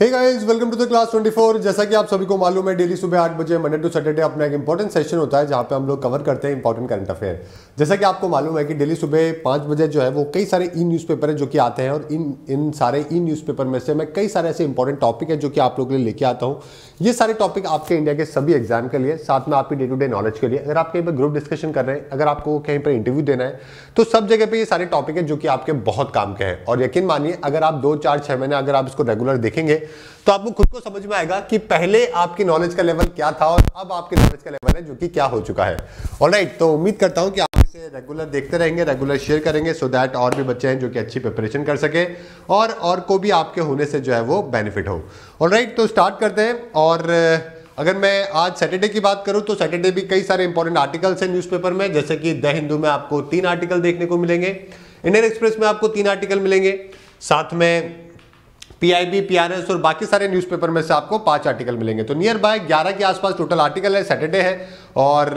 Hey guys welcome to the class 24 जैसा कि आप सभी को मालूम है डेली सुबह आठ बजे मंडे टू सैटरडे अपना एक इंपॉर्टेंट सेशन होता है जहां पे हम लोग कवर करते हैं इंपॉर्टेंट करंट अफेयर जैसा कि आपको मालूम है कि डेली सुबह पाँच बजे जो है वो कई सारे ई न्यूज़पेपर हैं जो कि आते हैं और इन इन सारे ई न्यूज़पेपर में से मैं कई सारे ऐसे इंपॉर्टेंट टॉपिक है जो कि आप लोग के लिए लेके आता हूँ ये सारे टॉपिक आपके इंडिया के सभी एग्जाम के लिए साथ में आपकी डे टू डे नॉलेज के लिए अगर आप कहीं पर ग्रुप डिस्कशन कर रहे हैं अगर आपको कहीं पर इंटरव्यू देना है तो सब जगह पे ये सारे टॉपिक है जो कि आपके बहुत काम के हैं और यकीन मानिए अगर आप दो चार छह महीने अगर आप इसको रेगुलर देखेंगे तो आपको खुद को समझ में आएगा कि पहले आपकी नॉलेज का लेवल क्या था और अब आपके नॉलेज का लेवल है जो कि क्या हो चुका है और तो उम्मीद करता हूं कि इसे रेगुलर देखते रहेंगे रेगुलर शेयर करेंगे सो so दैट और भी बच्चे हैं जो कि अच्छी प्रिपरेशन कर सके और और को भी आपके होने से जो है वो बेनिफिट हो और राइट तो स्टार्ट करते हैं और uh, अगर मैं आज सैटरडे की बात करूं तो सैटरडे भी कई सारे इंपॉर्टेंट आर्टिकल्स हैं न्यूज़पेपर में जैसे कि द हिंदू में आपको तीन आर्टिकल देखने को मिलेंगे इंडियन एक्सप्रेस में आपको तीन आर्टिकल मिलेंगे साथ में पीआईबी पीआरएस और बाकी सारे न्यूज़पेपर में से आपको पांच आर्टिकल मिलेंगे तो नियर बाय ग्यारह के आसपास टोटल आर्टिकल है सैटरडे है और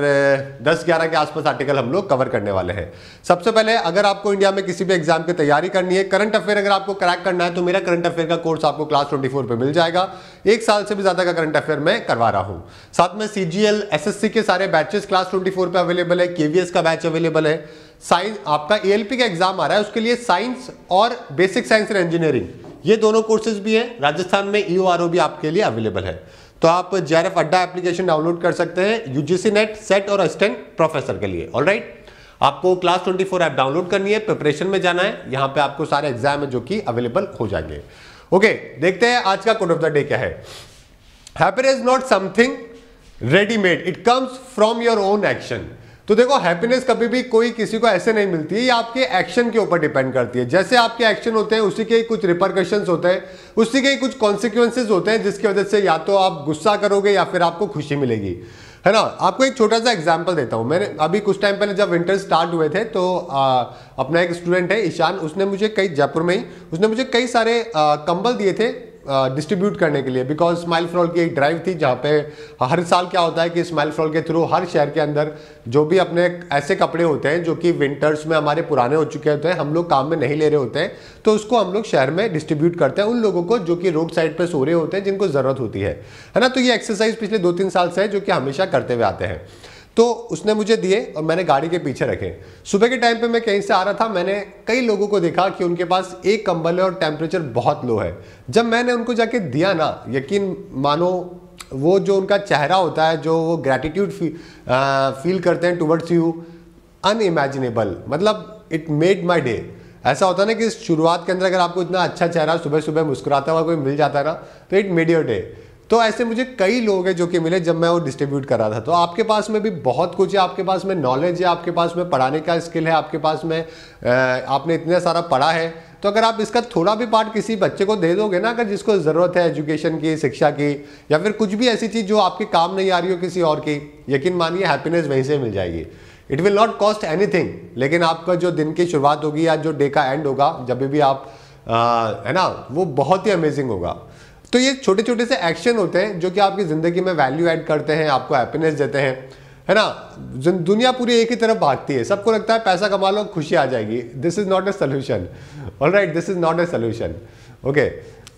दस ग्यारह के आसपास आर्टिकल हम लोग कवर करने वाले हैं सबसे पहले अगर आपको इंडिया में किसी भी एग्जाम की तैयारी करनी है करंट अफेयर अगर आपको क्रैक करना है तो मेरा करंट अफेयर का कोर्स आपको क्लास ट्वेंटी फोर मिल जाएगा एक साल से भी ज़्यादा का करंट अफेयर मैं करवा रहा हूँ साथ में C G L S S C के सारे batches class twenty four available है के वी एस का बैच अवेलेबल है साइंस आपका ए एल पी का एग्जाम आ रहा है उसके लिए साइंस और बेसिक साइंस एंड इंजीनियरिंग ये दोनों कोर्सेज भी हैं राजस्थान में ई e भी आपके लिए अवेलेबल है तो आप जे अड्डा एप्लीकेशन डाउनलोड कर सकते हैं यूजीसी नेट सेट और असिस्टेंट प्रोफेसर के लिए ऑल राइट आपको क्लास 24 ऐप डाउनलोड करनी है प्रिपरेशन में जाना है यहाँ पे आपको सारे एग्जाम है जो कि अवेलेबल हो जाएंगे ओके देखते हैं आज का कोड ऑफ द डे क्या है happiness not something readymade it comes from your own action तो देखो हैप्पीनेस कभी भी कोई किसी को ऐसे नहीं मिलती ये आपके एक्शन के ऊपर डिपेंड करती है जैसे आपके एक्शन होते हैं उसी के ही कुछ रिपरकशंस होते हैं उसी के ही कुछ कॉन्सिक्वेंसेज होते हैं जिसकी वजह से या तो आप गुस्सा करोगे या फिर आपको खुशी मिलेगी है ना आपको एक छोटा सा एग्जाम्पल देता हूँ मैंने अभी कुछ टाइम पहले जब विंटर स्टार्ट हुए थे तो आ, अपना एक स्टूडेंट है ईशान उसने मुझे कई जयपुर में ही उसने मुझे कई सारे कंबल दिए थे डिस्ट्रीब्यूट करने के लिए बिकॉज स्माइल फ्रॉल की एक ड्राइव थी जहाँ पे हर साल क्या होता है कि स्माइल फ्रॉल के थ्रू हर शहर के अंदर जो भी अपने ऐसे कपड़े होते हैं जो कि विंटर्स में हमारे पुराने हो चुके होते हैं हम लोग काम में नहीं ले रहे होते हैं तो उसको हम लोग शहर में डिस्ट्रीब्यूट करते हैं उन लोगों को जो कि रोड साइड पर सो रहे होते हैं जिनको ज़रूरत होती है है ना तो ये एक्सरसाइज पिछले दो तीन साल से है जो कि हमेशा करते हुए आते हैं तो उसने मुझे दिए और मैंने गाड़ी के पीछे रखे सुबह के टाइम पे मैं कहीं से आ रहा था मैंने कई लोगों को देखा कि उनके पास एक कंबल है और टेम्परेचर बहुत लो है जब मैंने उनको जाके दिया ना यकीन मानो वो जो उनका चेहरा होता है जो वो ग्रैटिट्यूड फी, फील करते हैं टूवर्ड्स यू अनइमेजिनेबल मतलब इट मेड माई डे ऐसा होता है ना कि शुरुआत के अंदर अगर आपको इतना अच्छा चेहरा सुबह सुबह मुस्कुराता हुआ कोई मिल जाता है ना तो इट मेड योर डे तो ऐसे मुझे कई लोग हैं जो कि मिले जब मैं वो डिस्ट्रीब्यूट कर रहा था तो आपके पास में भी बहुत कुछ है आपके पास में नॉलेज है आपके पास में पढ़ाने का स्किल है आपके पास में आपने इतना सारा पढ़ा है तो अगर आप इसका थोड़ा भी पार्ट किसी बच्चे को दे दोगे ना अगर जिसको ज़रूरत है एजुकेशन की शिक्षा की या फिर कुछ भी ऐसी चीज़ जो आपके काम नहीं आ रही हो किसी और की यकीन मानिए हैप्पीनेस वहीं से मिल जाएगी it will not cost anything लेकिन आपका जो दिन की शुरुआत होगी या जो डे का एंड होगा जब भी आप आ, है ना वो बहुत ही अमेजिंग होगा तो ये छोटे छोटे से एक्शन होते हैं जो कि आपकी ज़िंदगी में वैल्यू ऐड करते हैं आपको हैप्पीनेस देते हैं है ना दुनिया पूरी एक ही तरफ भागती है सबको लगता है पैसा कमा लो खुशी आ जाएगी this is not a solution all right this is not a solution okay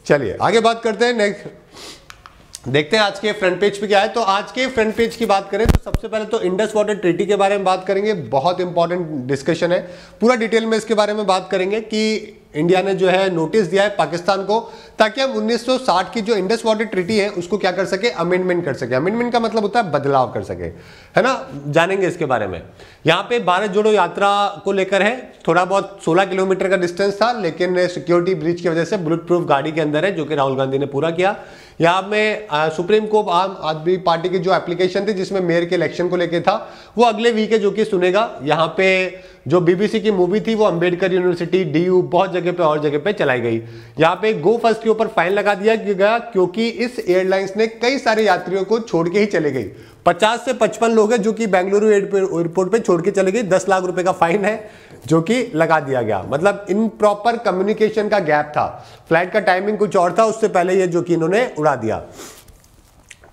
चलिए आगे बात करते हैं नेक्स्ट देखते हैं आज के फ्रंट पेज पे क्या है तो आज के फ्रंट पेज की बात करें तो सबसे पहले तो इंडस वाटर ट्रीटी के बारे में बात करेंगे बहुत इंपॉर्टेंट डिस्कशन है पूरा डिटेल में इसके बारे में बात करेंगे कि इंडिया ने जो है नोटिस दिया है पाकिस्तान को ताकि हम 1960 की जो इंडस वाटर ट्रीटी है उसको क्या कर सके अमेंडमेंट कर सके अमेंडमेंट का मतलब होता है बदलाव कर सके है ना जानेंगे इसके बारे में यहाँ पे भारत जोड़ो यात्रा को लेकर है थोड़ा बहुत 16 किलोमीटर का डिस्टेंस था लेकिन सिक्योरिटी ब्रिज की वजह से बुलेट प्रूफ गाड़ी के अंदर है जो कि राहुल गांधी ने पूरा किया यहाँ में आ, सुप्रीम कोर्ट आम आदमी पार्टी की जो एप्लीकेशन थी जिसमें मेयर के इलेक्शन को लेकर था वो अगले वीक है जो कि सुनेगा यहाँ पे जो बीबीसी की मूवी थी वो अंबेडकर यूनिवर्सिटी डीयू बहुत जगह पे और जगह पे चलाई गई यहाँ पे गो फर्स्ट के ऊपर फाइन लगा दिया गया क्योंकि इस एयरलाइंस ने कई सारे यात्रियों को छोड़ के ही चले गई पचास से पचपन लोग हैं जो कि बेंगलुरु एयरपोर्ट पे छोड़ के चले गए दस लाख रुपए का फाइन है जो कि लगा दिया गया मतलब इन प्रॉपर कम्युनिकेशन का गैप था फ्लाइट का टाइमिंग कुछ और था उससे पहले ये जो कि इन्होंने उड़ा दिया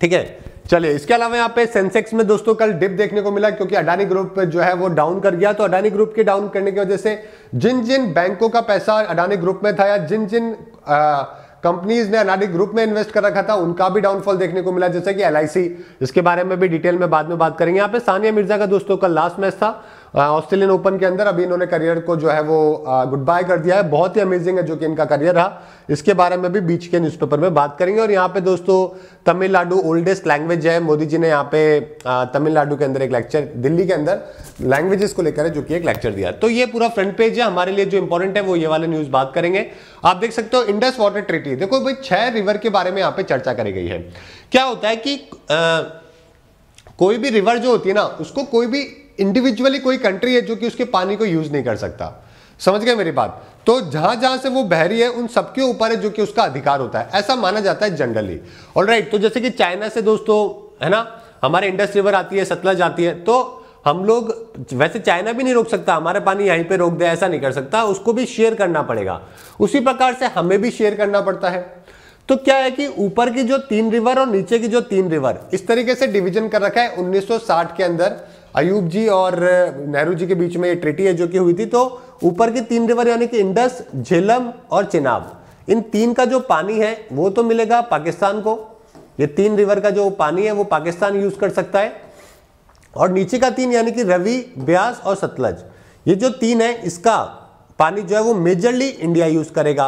ठीक है चलिए इसके अलावा यहाँ पे सेंसेक्स में दोस्तों कल डिप देखने को मिला क्योंकि अडानी ग्रुप जो है वो डाउन कर गया तो अडानी ग्रुप के डाउन करने की वजह से जिन जिन बैंकों का पैसा अडानी ग्रुप में था या जिन जिन आ, कंपनीज ने अनाडी ग्रुप में इन्वेस्ट कर रखा था उनका भी डाउनफॉल देखने को मिला जैसे कि एल इसके बारे में भी डिटेल में बाद में बात करेंगे यहाँ पे सानिया मिर्जा का दोस्तों का लास्ट मैच था ऑस्ट्रेलियन ओपन के अंदर अभी इन्होंने करियर को जो है वो गुड बाय कर दिया है बहुत ही अमेजिंग है जो कि इनका करियर रहा इसके बारे में भी बीच के न्यूज़पेपर में बात करेंगे और यहाँ पे दोस्तों तमिलनाडु ओल्डेस्ट लैंग्वेज है मोदी जी ने यहाँ पे तमिलनाडु के अंदर एक लेक्चर दिल्ली के अंदर लैंग्वेजेस को लेकर है जो कि एक लेक्चर दिया तो ये पूरा फ्रंट पेज है हमारे लिए जो इंपॉर्टेंट है वो ये वाले न्यूज़ बात करेंगे आप देख सकते हो इंडस वाटर ट्रिटी देखो भाई छह रिवर के बारे में यहाँ पे चर्चा करी गई है क्या होता है कि कोई भी रिवर जो होती है ना उसको कोई भी इंडिविजुअली कोई कंट्री है जो कि उसके पानी को यूज नहीं कर सकता समझ गए मेरी बात तो जहां जहां से वो बहरी है उन सबके ऊपर है जो कि उसका अधिकार होता है ऐसा माना जाता है जनरली ऑल राइट तो जैसे कि चाइना से दोस्तों है ना हमारे इंडस रिवर आती है सतलज आती है तो हम लोग वैसे चाइना भी नहीं रोक सकता हमारे पानी यहीं पे रोक दे ऐसा नहीं कर सकता उसको भी शेयर करना पड़ेगा उसी प्रकार से हमें भी शेयर करना पड़ता है तो क्या है कि ऊपर की जो तीन रिवर और नीचे की जो तीन रिवर इस तरीके से डिवीजन कर रखा है 1960 के अंदर अयूब जी और नेहरू जी के बीच में ये ट्रिटी है जो कि हुई थी तो ऊपर की तीन रिवर यानी कि इंडस झेलम और चिनाब इन तीन का जो पानी है वो तो मिलेगा पाकिस्तान को ये तीन रिवर का जो पानी है वो पाकिस्तान यूज कर सकता है और नीचे का तीन यानी कि रवि ब्यास और सतलज ये जो तीन है इसका पानी जो है वो मेजरली इंडिया यूज करेगा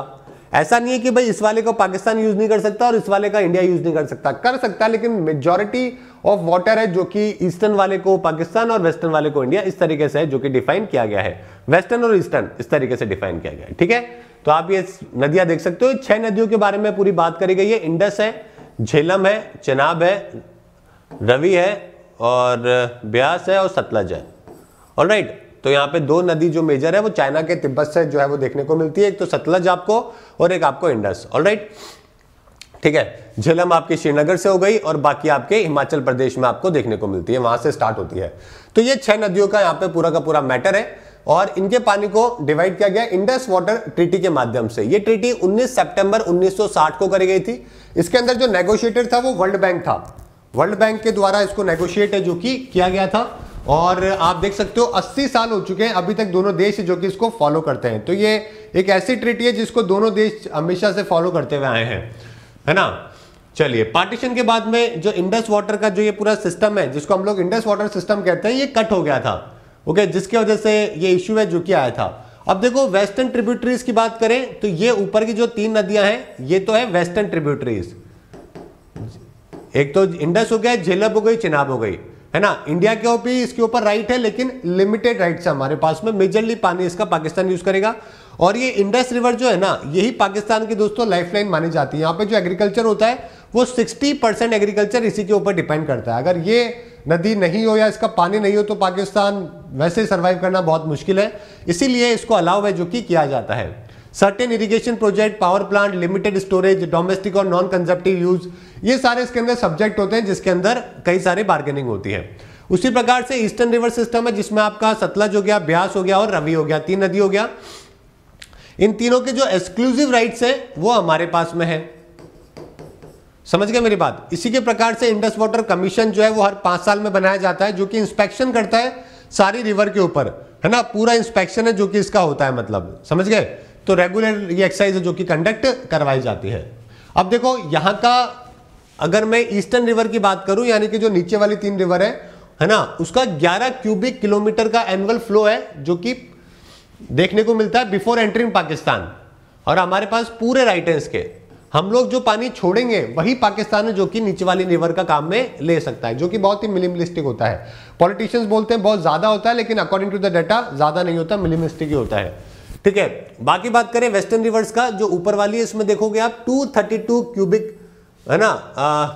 ऐसा नहीं है कि भाई इस वाले को पाकिस्तान यूज नहीं कर सकता और इस वाले का इंडिया यूज नहीं कर सकता कर सकता लेकिन मेजोरिटी ऑफ वाटर है जो कि ईस्टर्न वाले को पाकिस्तान और वेस्टर्न वाले को इंडिया इस तरीके से है जो कि डिफाइन किया गया है वेस्टर्न और ईस्टर्न इस तरीके से डिफाइन किया गया है ठीक है तो आप ये नदियां देख सकते हो छह नदियों के बारे में पूरी बात करी गई है इंडस है झेलम है चेनाब है रवि है और ब्यास है और सतलज है और राइट तो यहाँ पे दो नदी जो मेजर है वो चाइना के तिब्बत से जो है वो देखने को मिलती है एक तो सतलज आपको और एक आपको इंडस ऑल राइट ठीक है झेलम आपके श्रीनगर से हो गई और बाकी आपके हिमाचल प्रदेश में आपको देखने को मिलती है वहां से स्टार्ट होती है तो ये छह नदियों का यहाँ पे पूरा का पूरा मैटर है और इनके पानी को डिवाइड किया गया इंडस वाटर ट्रीटी के माध्यम से ये ट्रीटी 19 सितंबर 1960 को करी गई थी इसके अंदर जो नेगोशिएटर था वो वर्ल्ड बैंक था वर्ल्ड बैंक के द्वारा इसको नेगोशिएट है जो कि किया गया था और आप देख सकते हो 80 साल हो चुके हैं अभी तक दोनों देश जो कि इसको फॉलो करते हैं तो ये एक ऐसी ट्रिटी है जिसको दोनों देश हमेशा से फॉलो करते हुए आए हैं है ना चलिए पार्टीशन के बाद में जो इंडस वाटर का जो ये पूरा सिस्टम है जिसको हम लोग इंडस वाटर सिस्टम कहते हैं ये कट हो गया था ओके जिसकी वजह से ये इश्यू है जो कि आया था अब देखो वेस्टर्न ट्रिब्यूटरीज की बात करें तो ये ऊपर की जो तीन नदियां हैं ये तो है वेस्टर्न ट्रिब्यूटरीज एक तो इंडस हो गया झेलब हो गई चिनाब हो गई है ना इंडिया के भी इसके ऊपर राइट है लेकिन लिमिटेड राइट है हमारे पास में मेजरली पानी इसका पाकिस्तान यूज करेगा और ये इंडस रिवर जो है ना यही पाकिस्तान की दोस्तों लाइफलाइन मानी जाती है यहाँ पे जो एग्रीकल्चर होता है वो 60 परसेंट एग्रीकल्चर इसी के ऊपर डिपेंड करता है अगर ये नदी नहीं हो या इसका पानी नहीं हो तो पाकिस्तान वैसे सर्वाइव करना बहुत मुश्किल है इसीलिए इसको अलाउ है जो कि किया जाता है certain irrigation project power plant limited storage domestic और नॉन कंजप्टिव यूज ये सारे इसके अंदर सब्जेक्ट होते हैं जिसके अंदर कई सारे बार्गेनिंग होती है उसी प्रकार से ईस्टर्न रिवर सिस्टम है जिसमें आपका सतलज हो गया ब्यास हो गया और रवि हो गया तीन नदी हो गया इन तीनों के जो एक्सक्लूसिव राइट है वो हमारे पास में है समझ गए मेरी बात इसी के प्रकार से इंडस वाटर कमीशन जो है वो हर पांच साल में बनाया जाता है जो कि इंस्पेक्शन करता है सारी रिवर के ऊपर है ना पूरा इंस्पेक्शन है जो कि इसका होता है मतलब समझ गए तो रेगुलर ये एक्सरसाइज जो कि कंडक्ट करवाई जाती है अब देखो यहाँ का अगर मैं ईस्टर्न रिवर की बात करूं यानी कि जो नीचे वाली तीन रिवर है है ना उसका 11 क्यूबिक किलोमीटर का एनुअल फ्लो है जो कि देखने को मिलता है बिफोर एंट्रिंग पाकिस्तान और हमारे पास पूरे राइटर्स के हम लोग जो पानी छोड़ेंगे वही पाकिस्तान है जो कि नीचे वाली रिवर का काम में ले सकता है जो कि बहुत ही मिलीमिलिस्टिक होता है पॉलिटिशियंस बोलते हैं बहुत ज़्यादा होता है लेकिन अकॉर्डिंग टू द डाटा ज़्यादा नहीं होता मिलीमिलिस्टिक ही होता है ठीक है बाकी बात करें वेस्टर्न रिवर्स का जो ऊपर वाली है इसमें देखोगे आप 232 क्यूबिक है ना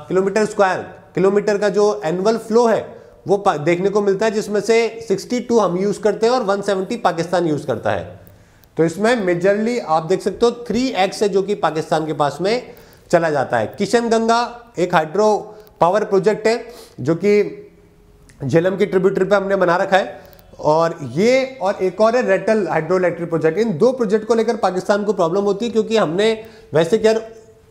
किलोमीटर स्क्वायर किलोमीटर का जो एनुअल फ्लो है वो देखने को मिलता है जिसमें से 62 हम यूज़ करते हैं और 170 पाकिस्तान यूज़ करता है तो इसमें मेजरली आप देख सकते हो थ्री एक्स है जो कि पाकिस्तान के पास में चला जाता है किशन गंगा एक हाइड्रो पावर प्रोजेक्ट है जो कि झेलम की ट्रिब्यूटरी पर हमने बना रखा है और ये और एक और है रेटल हाइड्रो इलेक्ट्रिक प्रोजेक्ट इन दो प्रोजेक्ट को लेकर पाकिस्तान को प्रॉब्लम होती है क्योंकि हमने वैसे क्या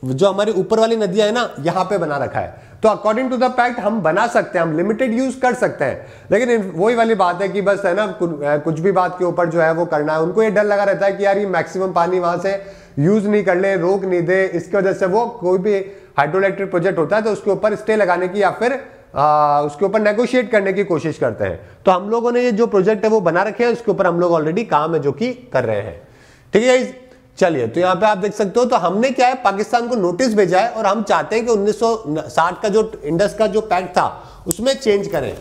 जो हमारी ऊपर वाली नदियां है ना यहाँ पे बना रखा है तो अकॉर्डिंग टू द पैक्ट हम बना सकते हैं हम लिमिटेड यूज कर सकते हैं लेकिन वही वाली बात है कि बस है ना कुछ भी बात के ऊपर जो है वो करना है उनको ये डर लगा रहता है कि यार ये मैक्सिमम पानी वहां से यूज नहीं कर ले रोक नहीं दे इसकी वजह से वो कोई भी हाइड्रो इलेक्ट्रिक प्रोजेक्ट होता है तो उसके ऊपर स्टे लगाने की या फिर आ, उसके ऊपर नेगोशिएट करने की कोशिश करते हैं तो हम लोगों ने ये जो प्रोजेक्ट है वो बना रखे हैं उसके ऊपर हम लोग ऑलरेडी काम है जो कि कर रहे हैं ठीक है चलिए तो यहाँ पे आप देख सकते हो तो हमने क्या है पाकिस्तान को नोटिस भेजा है और हम चाहते हैं कि 1960 का जो इंडस का जो पैक्ट था उसमें चेंज करें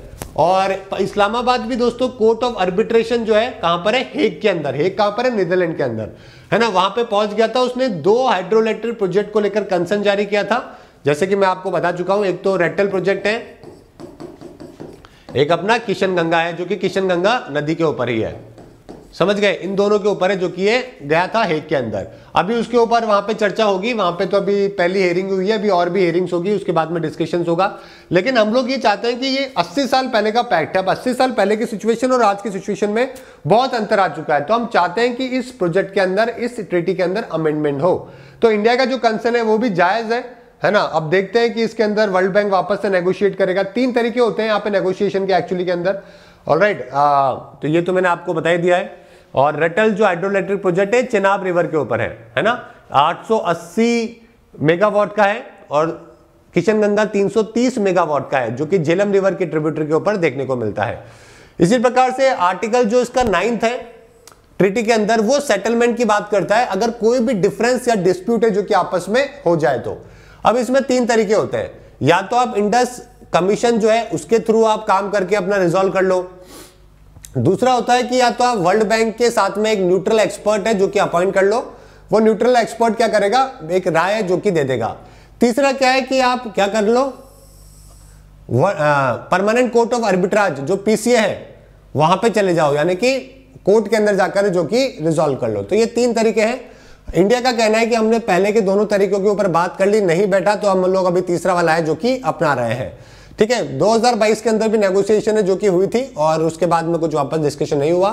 और इस्लामाबाद भी दोस्तों कोर्ट ऑफ आर्बिट्रेशन जो है कहां पर है हेग के अंदर हेग कहां पर है नीदरलैंड के अंदर है ना वहां पे पहुंच गया था उसने दो हाइड्रोलेक्ट्रिक प्रोजेक्ट को लेकर कंसर्न जारी किया था जैसे कि मैं आपको बता चुका हूं एक तो रेटल प्रोजेक्ट है एक अपना किशन गंगा है जो कि किशन गंगा नदी के ऊपर ही है समझ गए इन दोनों के ऊपर है जो कि ये गया था हेग के अंदर अभी उसके ऊपर वहां पे चर्चा होगी वहां पे तो अभी पहली हेयरिंग हुई है अभी और भी हेयरिंग्स होगी उसके बाद में डिस्कशन होगा लेकिन हम लोग ये चाहते हैं कि ये 80 साल पहले का पैक्ट है अब 80 साल पहले की सिचुएशन और आज की सिचुएशन में बहुत अंतर आ चुका है तो हम चाहते हैं कि इस प्रोजेक्ट के अंदर इस ट्रिटी के अंदर अमेंडमेंट हो तो इंडिया का जो कंसर्न है वो भी जायज है है ना अब देखते हैं कि इसके अंदर वर्ल्ड बैंक वापस से नेगोशिएट करेगा तीन तरीके होते हैं यहाँ पे नेगोशिएशन के एक्चुअली के अंदर ऑल राइट तो ये तो मैंने आपको बताई दिया है और रटल जो हाइड्रोइलेक्ट्रिक प्रोजेक्ट है चेनाब रिवर के ऊपर है है ना 880 मेगावाट का है और किशनगंगा 330 मेगावाट का है जो कि झेलम रिवर के ट्रिब्यूटरी के ऊपर देखने को मिलता है इसी प्रकार से आर्टिकल जो इसका नाइन्थ है ट्रिटी के अंदर वो सेटलमेंट की बात करता है अगर कोई भी डिफरेंस या डिस्प्यूट है जो कि आपस में हो जाए तो अब इसमें तीन तरीके होते हैं या तो आप इंडस कमीशन जो है उसके थ्रू आप काम करके अपना रिजोल्व कर लो दूसरा होता है कि या तो आप वर्ल्ड बैंक के साथ में एक न्यूट्रल एक्सपर्ट है जो कि अपॉइंट कर लो वो न्यूट्रल एक्सपर्ट क्या करेगा एक राय है जो कि दे देगा तीसरा क्या है कि आप क्या कर लो परमानेंट कोर्ट ऑफ आर्बिट्राज जो पीसीए है वहां पे चले जाओ यानी कि कोर्ट के अंदर जाकर जो कि रिजोल्व कर लो तो ये तीन तरीके हैं इंडिया का कहना है कि हमने पहले के दोनों तरीकों के ऊपर बात कर ली नहीं बैठा तो हम लोग अभी तीसरा वाला है जो कि अपना रहे हैं ठीक है 2022 के अंदर भी नेगोशिएशन है जो कि हुई थी और उसके बाद में कुछ वापस डिस्कशन नहीं हुआ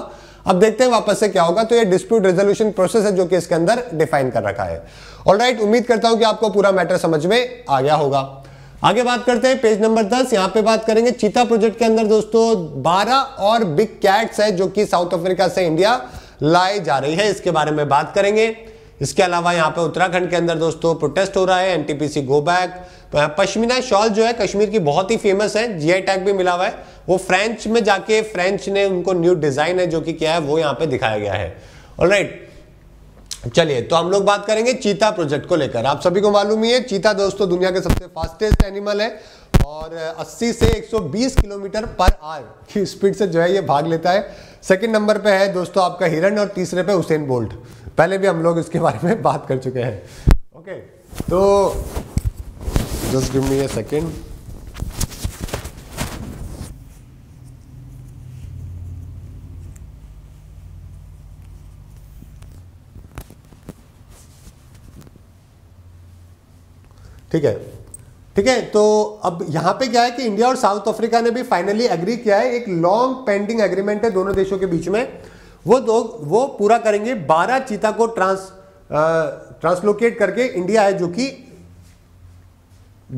अब देखते हैं वापस से क्या होगा तो ये डिस्प्यूट रेजोल्यूशन प्रोसेस है जो कि इसके अंदर डिफाइन कर रखा है ऑल राइट उम्मीद करता हूं कि आपको पूरा मैटर समझ में आ गया होगा आगे बात करते हैं पेज नंबर 10 यहां पे बात करेंगे चीता प्रोजेक्ट के अंदर दोस्तों 12 और बिग कैट्स है जो कि साउथ अफ्रीका से इंडिया लाई जा रही है इसके बारे में बात करेंगे इसके अलावा यहाँ पे उत्तराखंड के अंदर दोस्तों प्रोटेस्ट हो रहा है NTPC go back pashmina shawl जो है कश्मीर की बहुत ही फेमस है जीआई टैग भी मिला हुआ है वो फ्रेंच में जाके फ्रेंच ने उनको न्यू डिजाइन है जो कि क्या है वो यहाँ पे दिखाया गया है ऑल चलिए तो हम लोग बात करेंगे चीता प्रोजेक्ट को लेकर आप सभी को मालूम ही है चीता दोस्तों दुनिया के सबसे फास्टेस्ट एनिमल है और 80 से 120 किलोमीटर पर आर की स्पीड से जो है ये भाग लेता है सेकंड नंबर पे है दोस्तों आपका हिरन और तीसरे पे हुसैन बोल्ट पहले भी हम लोग इसके बारे में बात कर चुके हैं ओके तो just give me a second ठीक है ठीक है तो अब यहां पे क्या है कि इंडिया और साउथ अफ्रीका ने भी फाइनली एग्री किया है एक लॉन्ग पेंडिंग एग्रीमेंट है दोनों देशों के बीच में वो दो वो पूरा करेंगे बारह चीता को ट्रांस ट्रांसलोकेट करके इंडिया है जो कि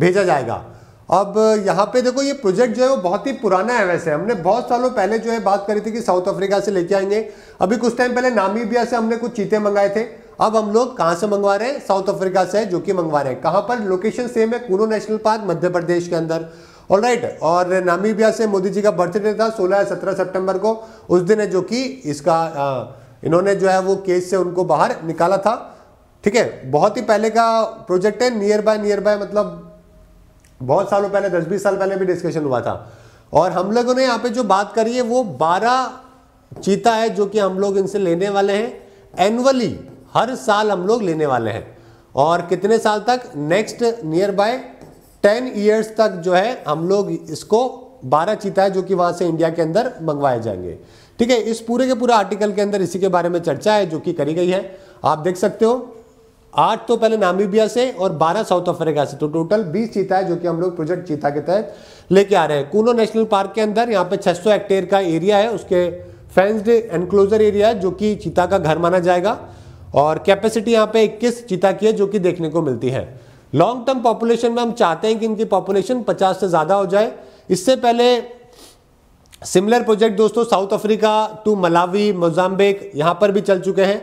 भेजा जाएगा अब यहाँ पे देखो ये प्रोजेक्ट जो है वो बहुत ही पुराना है वैसे हमने बहुत सालों पहले जो है बात करी थी कि साउथ अफ्रीका से लेके आएंगे अभी कुछ टाइम पहले नामीबिया से हमने कुछ चीते मंगाए थे अब हम लोग कहाँ से मंगवा रहे हैं साउथ अफ्रीका से जो कि मंगवा रहे हैं कहाँ पर लोकेशन सेम है कूनो नेशनल पार्क मध्य प्रदेश के अंदर ऑल राइट और नामीबिया से मोदी जी का बर्थडे था 16 या 17 सितंबर को उस दिन है जो कि इसका इन्होंने जो है वो केस से उनको बाहर निकाला था ठीक है बहुत ही पहले का प्रोजेक्ट है नियर बाय नियर बाय मतलब बहुत सालों पहले दस बीस साल पहले भी डिस्कशन हुआ था और हम लोगों ने यहाँ पे जो बात करी है वो बारह चीता है जो कि हम लोग इनसे लेने वाले हैं एनुअली हर साल हम लोग लेने वाले हैं और कितने साल तक next nearby ten years तक जो है हम लोग इसको बारह चीता है जो कि वहां से इंडिया के अंदर मंगवाए जाएंगे ठीक है इस पूरे के पूरे आर्टिकल के अंदर इसी के बारे में चर्चा है जो कि करी गई है आप देख सकते हो आठ तो पहले नामीबिया से और बारह साउथ अफ्रीका से तो टोटल बीस चीता है जो कि हम लोग प्रोजेक्ट चीता के तहत लेके आ रहे हैं कूनो नेशनल पार्क के अंदर यहाँ पे 600 हेक्टेयर का एरिया है उसके फेंस्ड एनक्लोजर एरिया है जो कि चीता का घर माना जाएगा और कैपेसिटी यहाँ पे 21 चीता की है जो कि देखने को मिलती है लॉन्ग टर्म पॉपुलेशन में हम चाहते हैं कि इनकी पॉपुलेशन 50 से ज़्यादा हो जाए इससे पहले सिमिलर प्रोजेक्ट दोस्तों South Africa to Malawi Mozambique यहाँ पर भी चल चुके हैं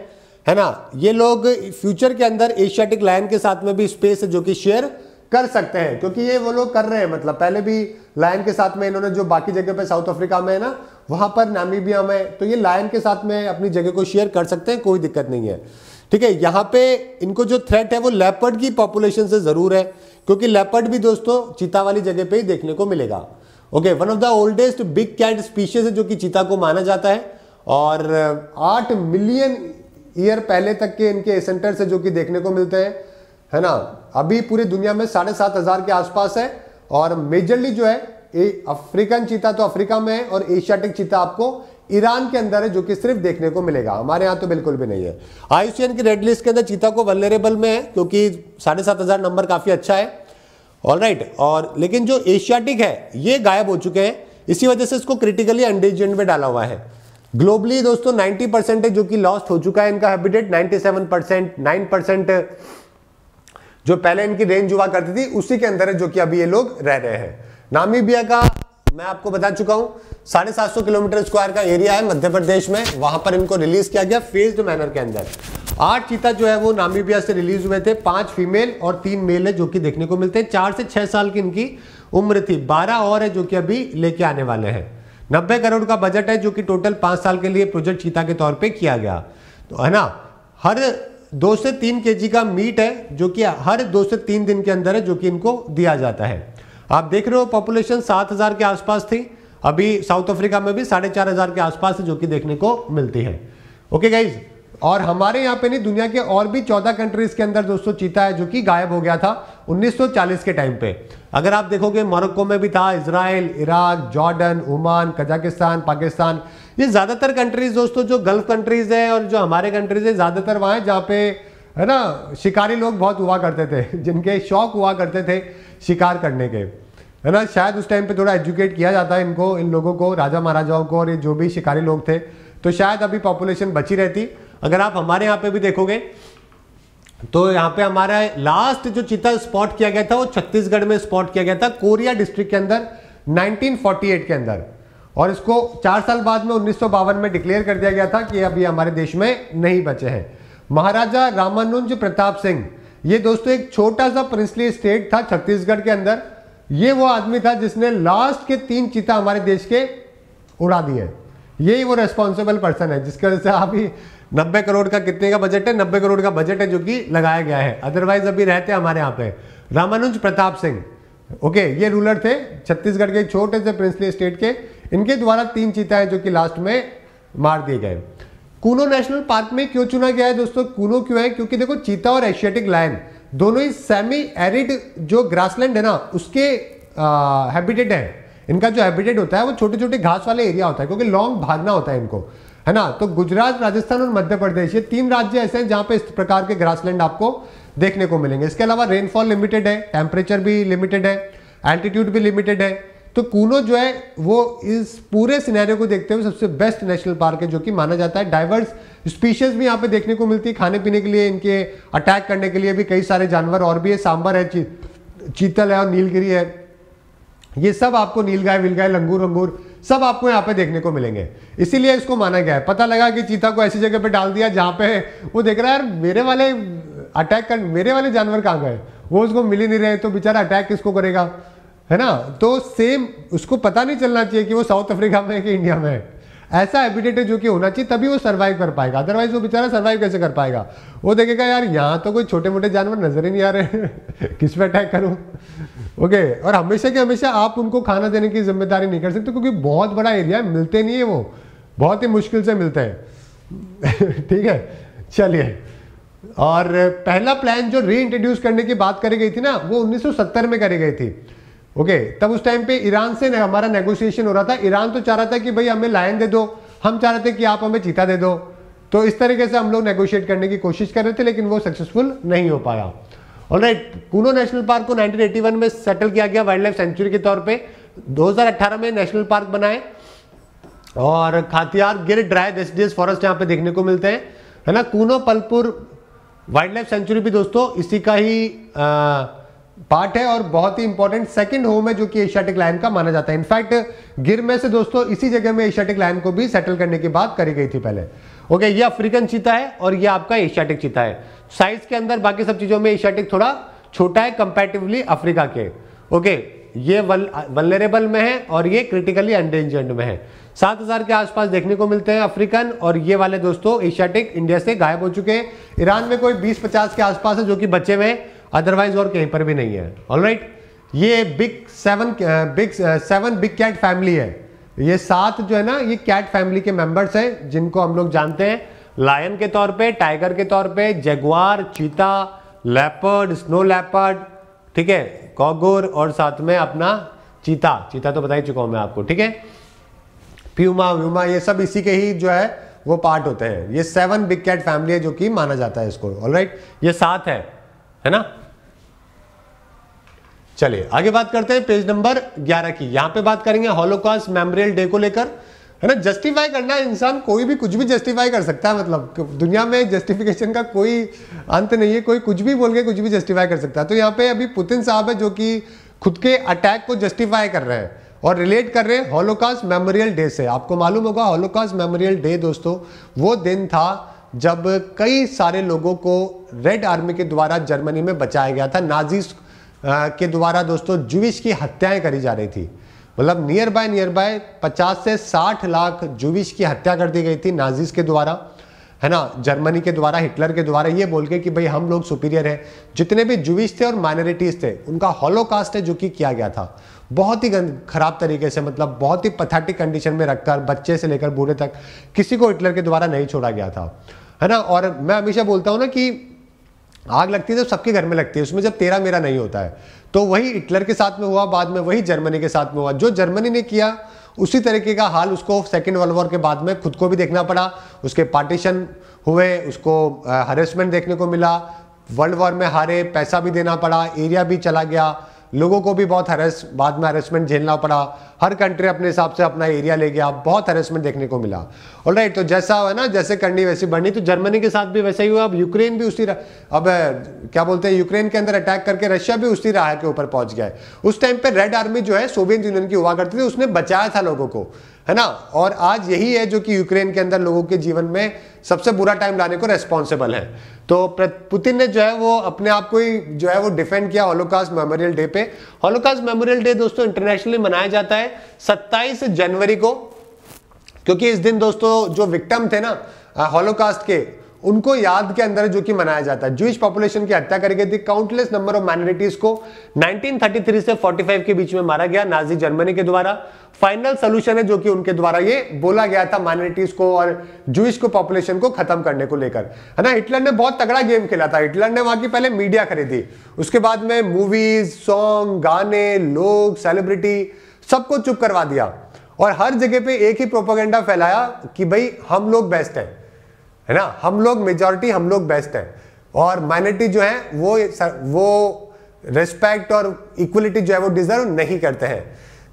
है ना ये लोग फ्यूचर के अंदर एशियाटिक लायन के साथ में भी स्पेस जो कि शेयर कर सकते हैं क्योंकि ये वो लोग कर रहे हैं मतलब पहले भी लायन के साथ में इन्होंने जो बाकी जगह पे साउथ अफ्रीका में है ना वहां पर नामीबिया में तो ये लायन के साथ में अपनी जगह को शेयर कर सकते हैं कोई दिक्कत नहीं है ठीक है यहाँ पे इनको जो थ्रेट है वो लेपर्ड की पॉपुलेशन से ज़रूर है क्योंकि लेपर्ड भी दोस्तों चीता वाली जगह पे ही देखने को मिलेगा okay one of the oldest big cat species है जो कि चीता को माना जाता है और आठ मिलियन ईयर पहले तक के इनके सेंटर से जो कि देखने को मिलते हैं है ना अभी पूरी दुनिया में साढ़े सात हज़ार के आसपास है और मेजरली जो है अफ्रीकन चीता तो अफ्रीका में है और एशियाटिक चीता आपको ईरान के अंदर है जो कि सिर्फ देखने को मिलेगा हमारे यहाँ तो बिल्कुल भी नहीं है आयुषियन की रेड लिस्ट के अंदर चीता को वलरेबल में है क्योंकि साढ़े सात हज़ार नंबर काफ़ी अच्छा है ऑल राइट right. और लेकिन जो एशियाटिक है ये गायब हो चुके हैं इसी वजह से इसको क्रिटिकली अंडेजेंट में डाला हुआ है ग्लोबली दोस्तों 90 परसेंट जो कि लॉस्ट हो चुका है इनका हैबिटेट 97 सेवन जो पहले इनकी रेंज हुआ करती थी उसी के अंदर है जो कि अभी ये लोग रह रहे हैं नामीबिया का मैं आपको बता चुका हूं साढ़े सात सौ किलोमीटर स्क्वायर का एरिया है मध्य प्रदेश में वहां पर इनको रिलीज किया गया फेज मैनर के अंदर आठ चीता जो है वो नामीबिया से रिलीज हुए थे पांच फीमेल और तीन मेल है जो कि देखने को मिलते हैं चार से छह साल की इनकी उम्र थी बारह और है जो कि अभी लेके आने वाले हैं नब्बे करोड़ का बजट है जो कि टोटल पांच साल के लिए प्रोजेक्ट चीता के तौर पर किया गया तो है ना हर दो से तीन के का मीट है जो कि हर दो से तीन दिन के अंदर है जो कि इनको दिया जाता है आप देख रहे हो पॉपुलेशन सात हजार के आसपास थी अभी साउथ अफ्रीका में भी साढ़े चार हजार के आसपास है जो कि देखने को मिलती है ओके गाइज और हमारे यहाँ पे नहीं दुनिया के और भी 14 कंट्रीज के अंदर दोस्तों चीता है जो कि गायब हो गया था 1940 के टाइम पे अगर आप देखोगे मोरक्को में भी था Israel Iraq Jordan Oman Kazakhstan Pakistan ये ज़्यादातर कंट्रीज दोस्तों जो गल्फ कंट्रीज हैं और जो हमारे कंट्रीज है ज़्यादातर वहाँ हैं जहाँ पे है ना शिकारी लोग बहुत हुआ करते थे जिनके शौक हुआ करते थे शिकार करने के है ना शायद उस टाइम पे थोड़ा एजुकेट किया जाता है इनको इन लोगों को राजा महाराजाओं को और ये जो भी शिकारी लोग थे तो शायद अभी पॉपुलेशन बची रहती अगर आप हमारे यहाँ पे भी देखोगे तो यहाँ पे हमारा लास्ट जो चीता स्पॉट किया गया था वो छत्तीसगढ़ में स्पॉट किया गया था कोरिया डिस्ट्रिक्ट के अंदर 1948 के अंदर और इसको चार साल बाद में उन्नीस में डिक्लेयर कर दिया गया था कि अभी हमारे देश में नहीं बचे हैं महाराजा रामानुज प्रताप सिंह ये दोस्तों एक छोटा सा प्रिंसली स्टेट था छत्तीसगढ़ के अंदर ये वो आदमी था जिसने लास्ट के तीन चीता हमारे देश के उड़ा दिए यही वो रेस्पॉन्सिबल पर्सन है जिसकी वजह से अभी नब्बे करोड़ का कितने का बजट है नब्बे करोड़ का बजट है जो कि लगाया गया है अदरवाइज अभी रहते हैं हमारे यहाँ पे रामानुज प्रताप सिंह ओके ये रूलर थे छत्तीसगढ़ के छोटे से प्रिंसली स्टेट के इनके द्वारा तीन चीता जो कि लास्ट में मार दिए गए कूनो नेशनल पार्क में क्यों चुना गया है दोस्तों कूनो क्यों है क्योंकि देखो चीता और एशियाटिक लाइन दोनों ही सेमी एरिड जो ग्रासलैंड है ना उसके हैबिटेट हैं इनका जो हैबिटेट होता है वो छोटे छोटे घास वाले एरिया होता है क्योंकि लॉन्ग भागना होता है इनको है ना तो गुजरात राजस्थान और मध्य प्रदेश ये तीन राज्य ऐसे हैं जहाँ पे इस प्रकार के ग्रासलैंड आपको देखने को मिलेंगे इसके अलावा रेनफॉल लिमिटेड है टेम्परेचर भी लिमिटेड है एल्टीट्यूड भी लिमिटेड है तो कूनो जो है वो इस पूरे सिनेरियो को देखते हुए सबसे बेस्ट नेशनल पार्क है जो कि माना जाता है डाइवर्स स्पीशीज भी यहाँ पे देखने को मिलती है खाने पीने के लिए इनके अटैक करने के लिए भी कई सारे जानवर और भी है सांबर है ची, चीतल है और नीलगिरी है ये सब आपको नीलगाय विलगाय लंगूर वंगूर सब आपको यहाँ पे देखने को मिलेंगे इसीलिए इसको माना गया है पता लगा कि चीता को ऐसी जगह पे डाल दिया जहाँ पे वो देख रहा है यार मेरे वाले अटैक कर मेरे वाले जानवर कहाँ गए वो उसको मिल ही नहीं रहे तो बेचारा अटैक किसको करेगा है ना तो सेम उसको पता नहीं चलना चाहिए कि वो साउथ अफ्रीका में है कि इंडिया में है ऐसा हैबिटेट है जो कि होना चाहिए तभी वो सर्वाइव कर पाएगा अदरवाइज वो बेचारा सर्वाइव कैसे कर पाएगा वो देखेगा यार यहाँ तो कोई छोटे मोटे जानवर नजर ही नहीं आ रहे किस पे अटैक करूँ ओके okay, और हमेशा के हमेशा आप उनको खाना देने की जिम्मेदारी नहीं कर सकते तो क्योंकि बहुत बड़ा एरिया मिलते नहीं है वो बहुत ही मुश्किल से मिलते हैं ठीक है चलिए और पहला प्लान जो री इंट्रोड्यूस करने की बात करी गई थी ना वो उन्नीस में करी गई थी ओके तब उस टाइम पे ईरान से हमारा नेगोशिएशन हो रहा था ईरान तो चाह रहा था कि भाई हमें लायन दे दो हम चाह रहे थे कि आप हमें चीता दे दो तो इस तरीके से हम लोग नेगोशिएट करने की कोशिश कर रहे थे लेकिन वो सक्सेसफुल नहीं हो पाया और राइट कूनो नेशनल पार्क को 1981 में सेटल किया गया वाइल्ड लाइफ सेंचुरी के तौर पे 2018 में नेशनल पार्क बनाए और खातियार गिर ड्राई डेसिडियस फॉरेस्ट यहाँ पे देखने को मिलते हैं है ना Kuno Palpur wildlife sanctuary भी दोस्तों इसी का ही आ, पार्ट है और बहुत ही इंपॉर्टेंट सेकंड होम है जो कि एशियाटिक लाइन का माना जाता है इनफैक्ट गिर में से दोस्तों इसी जगह में एशियाटिक लाइन को भी सेटल करने की बात करी गई थी पहले ओके ये अफ्रीकन चीता है और ये आपका एशियाटिक चीता है साइज के अंदर बाकी सब चीजों में एशियाटिक थोड़ा छोटा है कंपेरेटिवली अफ्रीका के ओके ये वलरेबल में है और ये क्रिटिकली अंडेंजर्ड में है सात हजार के आसपास देखने को मिलते हैं अफ्रीकन और ये वाले दोस्तों एशियाटिक इंडिया से गायब हो चुके हैं ईरान में कोई बीस पचास के आसपास है जो कि बचे हुए हैं अदरवाइज और कहीं पर भी नहीं है ऑलराइट right? ये big seven big seven big cat family है ये सात जो है ना ये कैट फैमिली के मेंबर्स हैं जिनको हम लोग जानते हैं लायन के तौर पे टाइगर के तौर पे जगुआर चीता लेपर्ड स्नो लेपर्ड ठीक है कॉगोर और साथ में अपना चीता चीता तो बता ही चुका हूं मैं आपको ठीक है प्यूमा व्यूमा ये सब इसी के ही जो है वो पार्ट होते हैं ये सेवन बिग कैट फैमिली है जो कि माना जाता है इसको ऑलराइट राइट ये सात है है ना चलिए आगे बात करते हैं पेज नंबर 11 की यहां पे बात करेंगे हॉलोकॉस्ट मेमोरियल डे को लेकर है ना जस्टिफाई करना इंसान कोई भी कुछ भी जस्टिफाई कर सकता है मतलब दुनिया में जस्टिफिकेशन का कोई अंत नहीं है कोई कुछ भी बोल के कुछ भी जस्टिफाई कर सकता है तो यहाँ पे अभी पुतिन साहब है जो कि खुद के अटैक को जस्टिफाई कर रहे हैं और रिलेट कर रहे हैं हॉलोकास्ट मेमोरियल डे से आपको मालूम होगा हॉलोकास्ट मेमोरियल डे दोस्तों वो दिन था जब कई सारे लोगों को रेड आर्मी के द्वारा जर्मनी में बचाया गया था नाजीज़ के द्वारा दोस्तों जुविश की हत्याएं करी जा रही थी मतलब नियर बाय नियर बाय 50 से 60 लाख जुविश की हत्या कर दी गई थी नाजिस के द्वारा है ना जर्मनी के द्वारा हिटलर के द्वारा ये बोल के कि भाई हम लोग सुपीरियर हैं जितने भी जुविश थे और माइनॉरिटीज़ थे उनका हॉलोकास्ट है जो कि किया गया था बहुत ही खराब तरीके से मतलब बहुत ही पथेटिक कंडीशन में रखकर बच्चे से लेकर बूढ़े तक किसी को हिटलर के द्वारा नहीं छोड़ा गया था है ना और मैं हमेशा बोलता हूँ ना कि आग लगती है तो सबके घर में लगती है उसमें जब तेरा मेरा नहीं होता है तो वही हिटलर के साथ में हुआ बाद में वही जर्मनी के साथ में हुआ जो जर्मनी ने किया उसी तरीके का हाल उसको सेकेंड वर्ल्ड वॉर के बाद में खुद को भी देखना पड़ा उसके पार्टीशन हुए उसको हरेसमेंट देखने को मिला वर्ल्ड वॉर में हारे पैसा भी देना पड़ा एरिया भी चला गया लोगों को भी बहुत हरेस बाद में हरेसमेंट झेलना पड़ा हर कंट्री अपने हिसाब से अपना एरिया ले गया बहुत हरेसमेंट देखने को मिला और राइट तो जैसा हुआ ना जैसे करनी वैसी बढ़नी तो जर्मनी के साथ भी वैसा ही हुआ अब यूक्रेन भी उसी अब क्या बोलते हैं यूक्रेन के अंदर अटैक करके रशिया भी उसी राह के ऊपर पहुंच गया है उस टाइम पर रेड आर्मी जो है सोवियत यूनियन की हुआ करती थी उसने बचाया था लोगों को है ना और आज यही है जो कि यूक्रेन के अंदर लोगों के जीवन में सबसे बुरा टाइम लाने को रेस्पॉन्सिबल है तो पुतिन ने जो है वो अपने आप को ही जो है वो डिफेंड किया होलोकास्ट मेमोरियल डे पे होलोकास्ट मेमोरियल डे दोस्तों इंटरनेशनली मनाया जाता है 27 जनवरी को क्योंकि इस दिन दोस्तों जो विक्टम थे ना हॉलोकास्ट के उनको याद के अंदर जो कि मनाया जाता है जूश पॉपुलेशन की हत्या करी गई थी काउंटलेस नंबर ऑफ माइनोरिटीज को 1933 से 45 के बीच में मारा गया नाजी जर्मनी के द्वारा फाइनल सोल्यूशन है जो कि उनके द्वारा ये बोला गया था माइनोरिटीज को और जूश को पॉपुलेशन को खत्म करने को लेकर है ना हिटलर ने बहुत तगड़ा गेम खेला था हिटलर ने वहां की पहले मीडिया खरीदी उसके बाद में मूवीज सॉन्ग गाने लोग सेलिब्रिटी सबको चुप करवा दिया और हर जगह पे एक ही प्रोपोगेंडा फैलाया कि भाई हम लोग बेस्ट है है ना हम लोग मेजोरिटी हम लोग बेस्ट है और माइनॉरिटी जो है वो वो रिस्पेक्ट और इक्वलिटी जो है वो डिजर्व नहीं करते हैं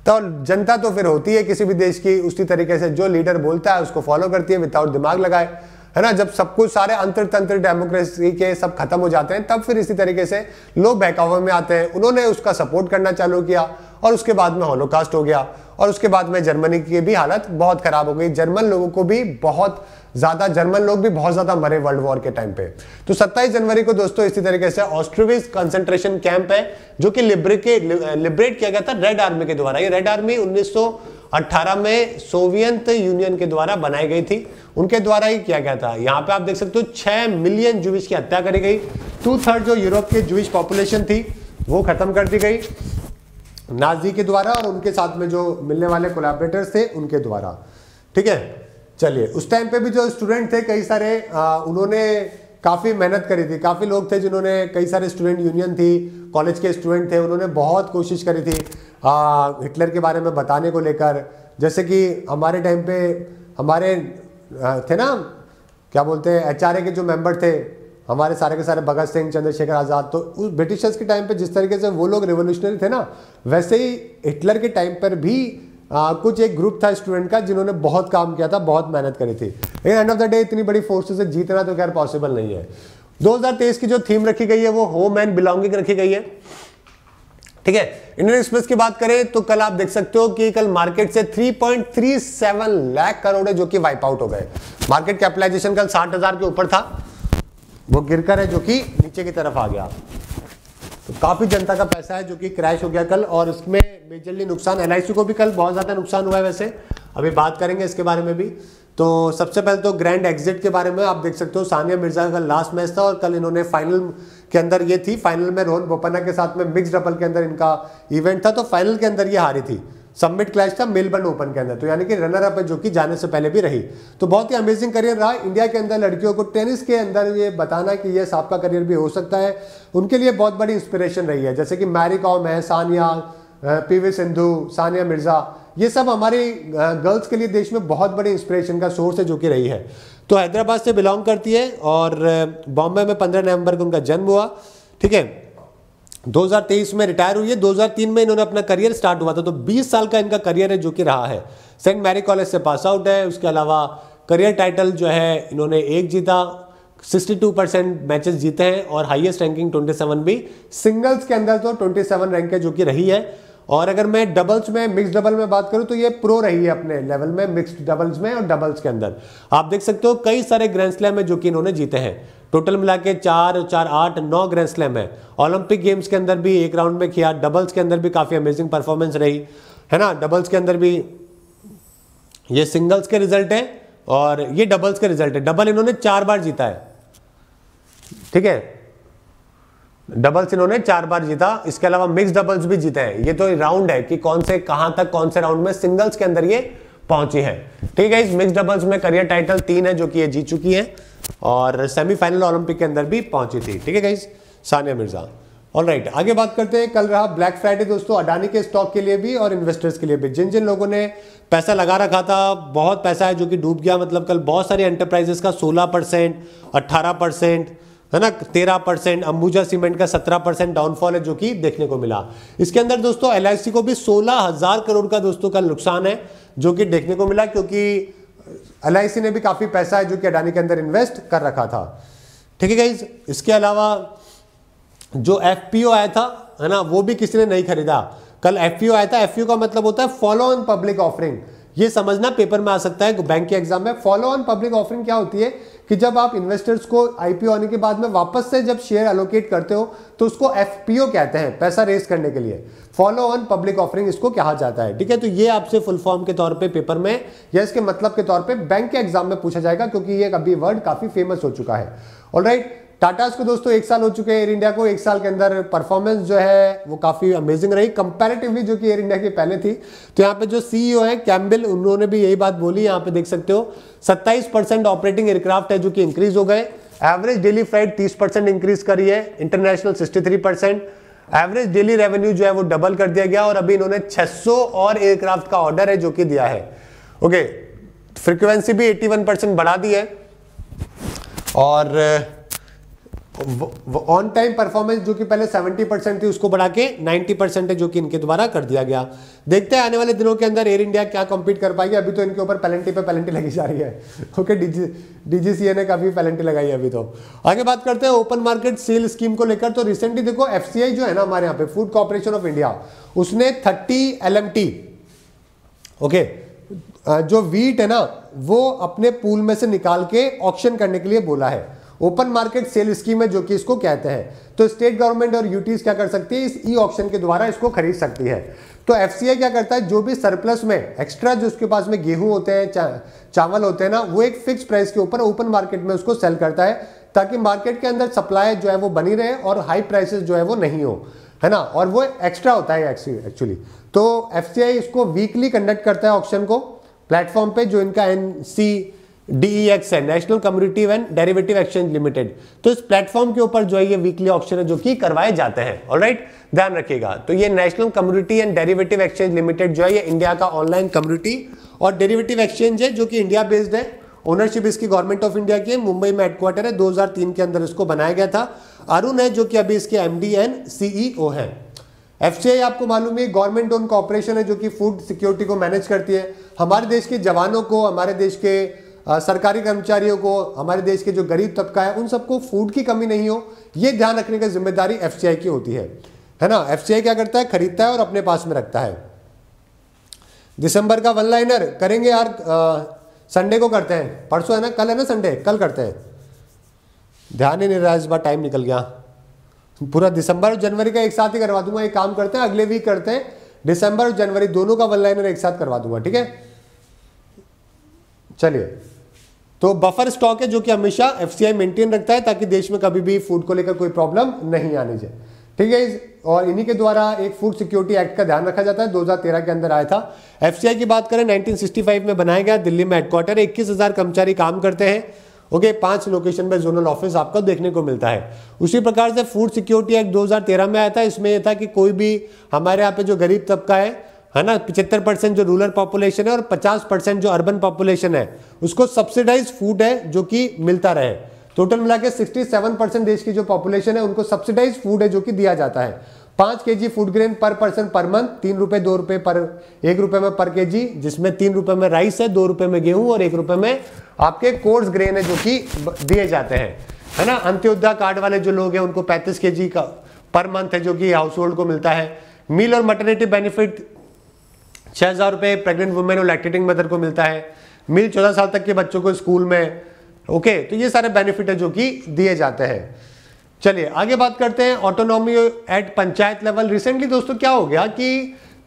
तो जनता तो फिर होती है किसी भी देश की उसी तरीके से जो लीडर बोलता है उसको फॉलो करती है विदाउट दिमाग लगाए है ना जब सब कुछ सारे अंतर तंत्र डेमोक्रेसी के सब खत्म हो जाते हैं तब फिर इसी तरीके से लोग बहकावे में आते हैं उन्होंने उसका सपोर्ट करना चालू किया और उसके बाद में होलोकास्ट हो गया और उसके बाद में जर्मनी की भी हालत बहुत खराब हो गई जर्मन लोगों को भी बहुत ज्यादा जर्मन लोग भी बहुत ज्यादा मरे वर्ल्ड वॉर के टाइम पे तो 27 जनवरी को दोस्तों इसी तरीके से ऑस्ट्रोविज कंसेंट्रेशन कैंप है जो कि लिब्रेट लिब्रेट किया गया था रेड आर्मी के द्वारा ये रेड आर्मी उन्नीस 1918 में सोवियत यूनियन के द्वारा बनाई गई थी उनके द्वारा ही किया गया था यहाँ पे आप देख सकते हो छह मिलियन जुविश की हत्या करी गई टू थर्ड जो यूरोप की जुविश पॉपुलेशन थी वो खत्म कर दी गई नाजी के द्वारा और उनके साथ में जो मिलने वाले कोलाबरेटर्स थे उनके द्वारा ठीक है चलिए उस टाइम पे भी जो स्टूडेंट थे कई सारे आ, उन्होंने काफ़ी मेहनत करी थी काफ़ी लोग थे जिन्होंने कई सारे स्टूडेंट यूनियन थी कॉलेज के स्टूडेंट थे उन्होंने बहुत कोशिश करी थी आ, हिटलर के बारे में बताने को लेकर जैसे कि हमारे टाइम पे हमारे थे ना क्या बोलते हैं एच के जो मेंबर थे हमारे सारे के सारे भगत सिंह चंद्रशेखर आज़ाद तो उस ब्रिटिशर्स के टाइम पे जिस तरीके से वो लोग रिवोल्यूशनरी थे ना वैसे ही हिटलर के टाइम पर भी आ, कुछ एक ग्रुप था स्टूडेंट का जिन्होंने बहुत काम किया था बहुत मेहनत करी थी लेकिन एंड ऑफ द डे इतनी बड़ी फोर्सेस से जीतना तो खैर पॉसिबल नहीं है 2023 की जो थीम रखी गई है वो होम एंड बिलोंगिंग रखी गई है ठीक है इंडियन एक्सप्रेस की बात करें तो कल आप देख सकते हो कि कल मार्केट से 3.37 लाख करोड़ है जो कि वाइप आउट हो गए मार्केट कैपिटलाइजेशन कल साठ हजार के ऊपर था वो गिरकर है जो कि नीचे की तरफ आ गया तो काफ़ी जनता का पैसा है जो कि क्रैश हो गया कल और उसमें मेजरली नुकसान एल को भी कल बहुत ज़्यादा नुकसान हुआ है वैसे अभी बात करेंगे इसके बारे में भी तो सबसे पहले तो ग्रैंड एग्जिट के बारे में आप देख सकते हो सानिया मिर्जा का लास्ट मैच था और कल इन्होंने फाइनल के अंदर ये थी फाइनल में रोहन बोपन्ना के साथ में मिक्स डबल के अंदर इनका इवेंट था तो फाइनल के अंदर ये हारी थी सबमिट क्लैश था मेलबर्न ओपन के अंदर तो यानी कि रनर अप जो कि जाने से पहले भी रही तो बहुत ही अमेजिंग करियर रहा इंडिया के अंदर लड़कियों को टेनिस के अंदर ये बताना कि ये आपका करियर भी हो सकता है उनके लिए बहुत बड़ी इंस्पिरेशन रही है जैसे कि मैरी कॉम है सानिया पी वी सिंधु सानिया मिर्ज़ा ये सब हमारी गर्ल्स के लिए देश में बहुत बड़ी इंस्पिरेशन का सोर्स है जो कि रही है तो हैदराबाद से बिलोंग करती है और बॉम्बे में पंद्रह नवंबर को उनका जन्म हुआ ठीक है 2023 में रिटायर हुई है 2003 में इन्होंने अपना करियर स्टार्ट हुआ था तो 20 साल का इनका करियर है जो कि रहा है सेंट मैरी कॉलेज से पास आउट है उसके अलावा करियर टाइटल जो है इन्होंने एक जीता 62 परसेंट मैचेस जीते हैं और हाईएस्ट रैंकिंग 27 भी सिंगल्स के अंदर तो 27 रैंक है जो कि रही है और अगर मैं डबल्स में मिक्स डबल में बात करूं तो ये प्रो रही है अपने लेवल में मिक्स डबल्स में और डबल्स के अंदर आप देख सकते हो कई सारे ग्रैंड स्लैम है जो कि इन्होंने जीते हैं टोटल मिला के चार चार आठ नौ ग्रैंड स्लैम है ओलंपिक गेम्स के अंदर भी एक राउंड में किया डबल्स के अंदर भी काफ़ी अमेजिंग परफॉर्मेंस रही है ना डबल्स के अंदर भी ये सिंगल्स के रिजल्ट है और ये डबल्स के रिजल्ट है डबल इन्होंने चार बार जीता है ठीक है डबल्स इन्होंने चार बार जीता इसके अलावा मिक्स डबल्स भी जीते हैं ये तो राउंड है कि कौन से कहां तक कौन से राउंड में सिंगल्स के अंदर ये पहुंची है ठीक है इस मिक्स डबल्स में करियर टाइटल तीन है जो कि ये जीत चुकी है और सेमीफाइनल ओलंपिक के अंदर भी पहुंची थी ठीक है guys Sania Mirza all right आगे बात करते हैं कल रहा ब्लैक फ्राइडे दोस्तों अडानी के स्टॉक के लिए भी और इन्वेस्टर्स के लिए भी जिन जिन लोगों ने पैसा लगा रखा था बहुत पैसा है जो कि डूब गया मतलब कल बहुत सारे एंटरप्राइजेस का 16 परसेंट अट्ठारह परसेंट है ना तेरह परसेंट अंबुजा सीमेंट का सत्रह परसेंट डाउनफॉल है जो कि देखने को मिला इसके अंदर दोस्तों एल को भी सोलह करोड़ का दोस्तों का नुकसान है जो कि देखने को मिला क्योंकि एल ने भी काफ़ी पैसा है जो कि अडानी के अंदर इन्वेस्ट कर रखा था ठीक है गाइज इसके अलावा जो एफ आया था है ना वो भी किसी ने नहीं खरीदा कल एफ आया था एफ का मतलब होता है फॉलो ऑन पब्लिक ऑफरिंग ये समझना पेपर में आ सकता है बैंक के एग्जाम में फॉलो ऑन पब्लिक ऑफरिंग क्या होती है कि जब आप इन्वेस्टर्स को आईपीओ आने के बाद में वापस से जब शेयर एलोकेट करते हो तो उसको एफपीओ कहते हैं पैसा रेस करने के लिए फॉलो ऑन पब्लिक ऑफरिंग इसको कहा जाता है ठीक है तो ये आपसे फुल फॉर्म के तौर पे पेपर में या इसके मतलब के तौर पे बैंक के एग्जाम में पूछा जाएगा क्योंकि ये अभी वर्ड काफी फेमस हो चुका है ऑलराइट right, टाटाज को दोस्तों एक साल हो चुके हैं एयर इंडिया को एक साल के अंदर परफॉर्मेंस जो है वो काफ़ी अमेजिंग रही कंपैरेटिवली जो कि एयर इंडिया की पहले थी तो यहाँ पे जो सीईओ है कैम्बिल उन्होंने भी यही बात बोली यहाँ पे देख सकते हो 27 परसेंट ऑपरेटिंग एयरक्राफ्ट है जो कि इंक्रीज हो गए एवरेज डेली फ्लाइट तीस परसेंट इंक्रीज करी है international sixty three percent average daily revenue जो है वो डबल कर दिया गया और अभी इन्होंने छह और एयरक्राफ्ट का ऑर्डर है जो कि दिया है ओके फ्रिक्वेंसी भी एट्टी परसेंट बढ़ा दी है और ऑन टाइम परफॉर्मेंस जो कि पहले 70 परसेंट थी उसको बढ़ा के 90 परसेंट है जो कि इनके द्वारा कर दिया गया देखते हैं आने वाले दिनों के अंदर एयर इंडिया क्या कम्पीट कर पाएगी अभी तो इनके ऊपर पेलेंटी पे पेलेंटी लगी जा रही है ओके डीजीसीए ने काफ़ी पेलेंटी लगाई है अभी तो आगे बात करते हैं ओपन मार्केट सेल स्कीम को लेकर तो रिसेंटली देखो एफ जो है ना हमारे यहाँ पे फूड कॉरपोरेशन ऑफ इंडिया उसने थर्टी एल ओके जो वीट है ना वो अपने पूल में से निकाल के ऑप्शन करने के लिए बोला है ओपन मार्केट सेल स्कीम है जो कि इसको कहते हैं तो स्टेट गवर्नमेंट और यूटीज क्या कर सकती है इस ई ऑप्शन के द्वारा इसको खरीद सकती है तो एफ क्या करता है जो भी सरप्लस में एक्स्ट्रा जो उसके पास में गेहूं होते हैं चा, चावल होते हैं ना वो एक फिक्स प्राइस के ऊपर ओपन मार्केट में उसको सेल करता है ताकि मार्केट के अंदर सप्लाई जो है वो बनी रहे और हाई प्राइसेस जो है वो नहीं हो है ना और वो एक्स्ट्रा होता है एक्चुअली तो एफ इसको वीकली कंडक्ट करता है ऑप्शन को प्लेटफॉर्म पे जो इनका एन सी E है national community and derivative exchange limited तो इस प्लेटफॉर्म के ऊपर जो है ये वीकली ऑप्शन है जो कि करवाए जाते हैं और राइट ध्यान रखिएगा तो ये national community and derivative exchange limited जो है ये इंडिया का ऑनलाइन कम्युनिटी और डेरिवेटिव एक्सचेंज है जो कि इंडिया बेस्ड है ओनरशिप इसकी गवर्नमेंट ऑफ इंडिया की मुंबई में हेडक्वार्टर है 2003 के अंदर इसको बनाया गया था अरुण है जो कि अभी इसके एम डी एंड सीईओ है एफ आपको मालूम है गवर्नमेंट ओन कॉपरेशन है जो कि फूड सिक्योरिटी को मैनेज करती है हमारे देश के जवानों को हमारे देश के सरकारी कर्मचारियों को हमारे देश के जो गरीब तबका है उन सबको फूड की कमी नहीं हो ये ध्यान रखने की जिम्मेदारी एफ की होती है है ना एफ क्या करता है खरीदता है और अपने पास में रखता है दिसंबर का वन लाइनर करेंगे यार संडे को करते हैं परसों है ना कल है ना संडे कल करते हैं ध्यान ही नहीं रहा इस बार टाइम निकल गया पूरा दिसंबर और जनवरी का एक साथ ही करवा दूंगा एक काम करते हैं अगले वीक करते हैं दिसंबर और जनवरी दोनों का वन लाइनर एक साथ करवा दूंगा ठीक है चलिए तो बफर स्टॉक है जो कि हमेशा एफ मेंटेन रखता है ताकि देश में कभी भी फूड को लेकर कोई प्रॉब्लम नहीं आने जाए ठीक है और इन्हीं के द्वारा एक फूड सिक्योरिटी एक्ट का ध्यान रखा जाता है 2013 के अंदर आया था एफ की बात करें 1965 में बनाया गया दिल्ली में हेडक्वार्टर इक्कीस हज़ार कर्मचारी काम करते हैं ओके पांच लोकेशन पर जोनल ऑफिस आपको देखने को मिलता है उसी प्रकार से फूड सिक्योरिटी एक्ट दो में आया था इसमें यह था कि कोई भी हमारे यहाँ पे जो गरीब तबका है है ना पिछहत्तर परसेंट जो रूरल पॉपुलेशन है और पचास परसेंट जो अर्बन पॉपुलेशन है उसको सब्सिडाइज फूड है जो कि मिलता रहे टोटल मिला के सिक्सटी परसेंट देश की जो पॉपुलेशन है उनको सब्सिडाइज फूड है जो कि दिया जाता है पांच के जी फूड ग्रेन पर पर्सन पर मंथ तीन रुपए दो रुपए पर एक रुपए में पर के जी जिसमें तीन रुपए में राइस है दो रुपए में गेहूं और एक रुपए में आपके कोर्स ग्रेन है जो कि दिए जाते हैं है ना अंत्योदय कार्ड वाले जो लोग हैं उनको पैंतीस के जी का पर मंथ है जो कि हाउस होल्ड को मिलता है मील और मटर्निटी बेनिफिट छः हज़ार रुपये प्रेगनेंट वुमेन और लैक्टेटिंग मदर को मिलता है मिल चौदह साल तक के बच्चों को स्कूल में ओके तो ये सारे बेनिफिट है जो कि दिए जाते हैं चलिए आगे बात करते हैं autonomy at panchayat level recently दोस्तों क्या हो गया कि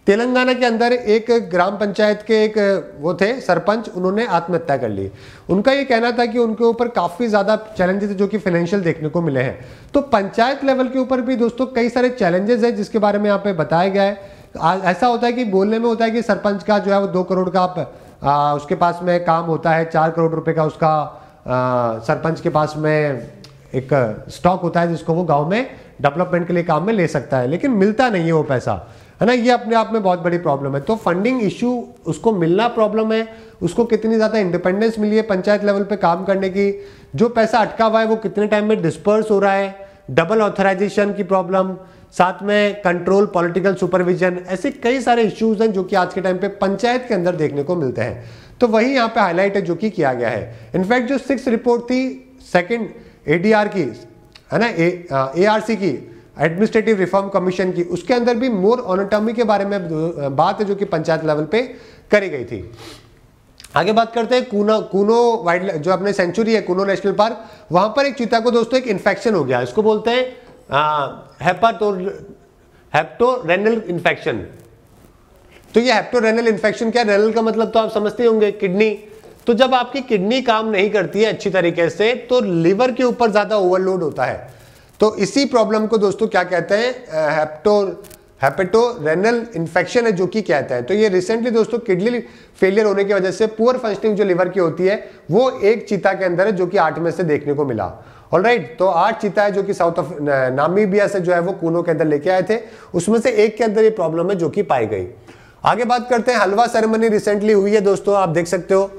तेलंगाना के अंदर एक ग्राम पंचायत के एक वो थे सरपंच उन्होंने आत्महत्या कर ली उनका ये कहना था कि उनके ऊपर काफ़ी ज़्यादा चैलेंजेस जो कि फाइनेंशियल देखने को मिले हैं तो पंचायत लेवल के ऊपर भी दोस्तों कई सारे चैलेंजेस हैं जिसके बारे में यहाँ पे बताया गया है ऐसा होता है कि बोलने में होता है कि सरपंच का जो है वो दो करोड़ का आ, उसके पास में काम होता है चार करोड़ रुपए का उसका आ, सरपंच के पास में एक स्टॉक होता है जिसको वो गांव में डेवलपमेंट के लिए काम में ले सकता है लेकिन मिलता नहीं है वो पैसा है ना ये अपने आप में बहुत बड़ी प्रॉब्लम है तो फंडिंग इशू उसको मिलना प्रॉब्लम है उसको कितनी ज़्यादा इंडिपेंडेंस मिली है पंचायत लेवल पे काम करने की जो पैसा अटका हुआ है वो कितने टाइम में डिस्पर्स हो रहा है डबल ऑथराइजेशन की प्रॉब्लम साथ में कंट्रोल पॉलिटिकल सुपरविजन ऐसे कई सारे इश्यूज हैं जो कि आज के टाइम पे पंचायत के अंदर देखने को मिलते हैं तो वही यहाँ पे हाईलाइट है जो कि किया गया है इनफैक्ट जो सिक्स रिपोर्ट थी सेकेंड ए की है ना ए आर uh, की एडमिनिस्ट्रेटिव रिफॉर्म कमीशन की उसके अंदर भी मोर ऑनोटॉमी के बारे में uh, बात है जो कि पंचायत लेवल पे करी गई थी आगे बात करते हैं कूनो कूनो वाइल्ड जो अपने सेंचुरी है कूनो नेशनल पार्क वहां पर एक चीता को दोस्तों एक इन्फेक्शन हो गया इसको बोलते हैं हेप्टोरेनल इन्फेक्शन तो ये हेप्टोरेनल इन्फेक्शन क्या रेनल का मतलब तो आप समझते होंगे किडनी तो जब आपकी किडनी काम नहीं करती है अच्छी तरीके से तो लीवर के ऊपर ज़्यादा ओवरलोड होता है तो इसी प्रॉब्लम को दोस्तों क्या कहते हैं हेप्टो हेपेटो इन्फेक्शन है जो कि कहता है तो ये रिसेंटली दोस्तों किडनी फेलियर होने की वजह से पुअर फंक्शनिंग जो लीवर की होती है वो एक चीता के अंदर है जो कि आठ में से देखने को मिला ऑलराइट right, तो आठ चीता है जो कि साउथ ऑफ नामीबिया से जो है वो कूनो के अंदर लेके आए थे उसमें से एक के अंदर ये प्रॉब्लम है जो कि पाई गई आगे बात करते हैं हलवा सेरेमनी रिसेंटली हुई है दोस्तों आप देख सकते हो